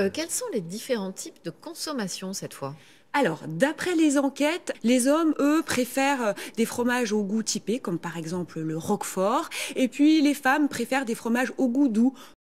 Euh, quels sont les différents types de consommation cette fois alors, d'après les enquêtes, les hommes, eux, préfèrent euh, des fromages au goût typé, comme par exemple le roquefort, et puis les femmes préfèrent des fromages au goût doux,